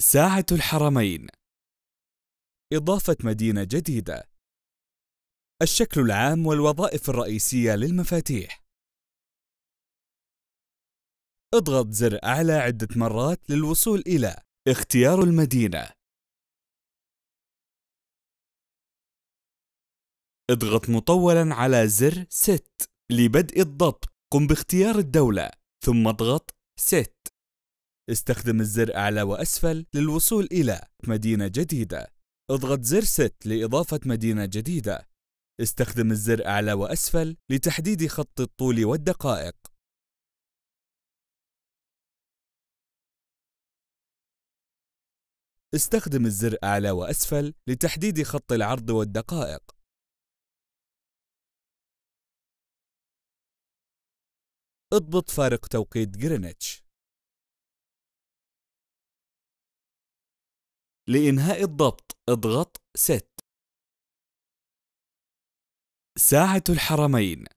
ساعة الحرمين إضافة مدينة جديدة الشكل العام والوظائف الرئيسية للمفاتيح اضغط زر أعلى عدة مرات للوصول إلى اختيار المدينة اضغط مطولا على زر ست لبدء الضبط قم باختيار الدولة ثم اضغط ست استخدم الزر أعلى وأسفل للوصول إلى مدينة جديدة اضغط زر ست لإضافة مدينة جديدة استخدم الزر أعلى وأسفل لتحديد خط الطول والدقائق استخدم الزر أعلى وأسفل لتحديد خط العرض والدقائق اضبط فارق توقيت غرينتش لإنهاء الضبط اضغط ست ساعة الحرمين